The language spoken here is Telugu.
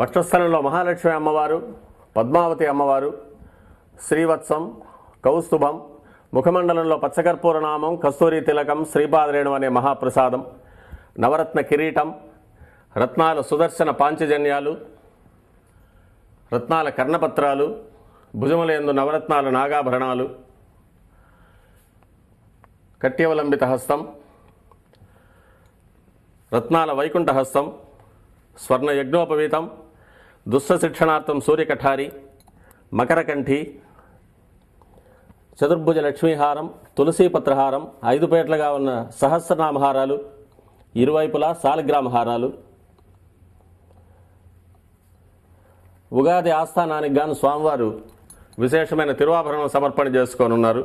వక్షస్థలంలో మహాలక్ష్మి అమ్మవారు పద్మావతి అమ్మవారు శ్రీవత్సం కౌస్తుభం ముఖమండలంలో పచ్చకర్పూర నామం కస్తూరి తిలకం శ్రీపాదరేణు అనే మహాప్రసాదం నవరత్న కిరీటం రత్నాల సుదర్శన పాంచజన్యాలు రత్నాల కర్ణపత్రాలు భుజములందు నవరత్నాల నాగాభరణాలు కట్యవలంబిత హస్తం రత్నాల వైకుంఠహస్తం స్వర్ణ యజ్ఞోపవీతం దుస్సశిక్షణార్థం సూర్యకఠారి మకరకంఠి చతుర్భుజ లక్ష్మీహారం తులసీపత్రహారం ఐదు పేటలుగా ఉన్న సహస్రనామహారాలు ఇరువైపులా సాలగ్రామహారాలు ఉగాది ఆస్థానానికి గాను స్వామివారు విశేషమైన తిరువాభరణం సమర్పణ చేసుకోనున్నారు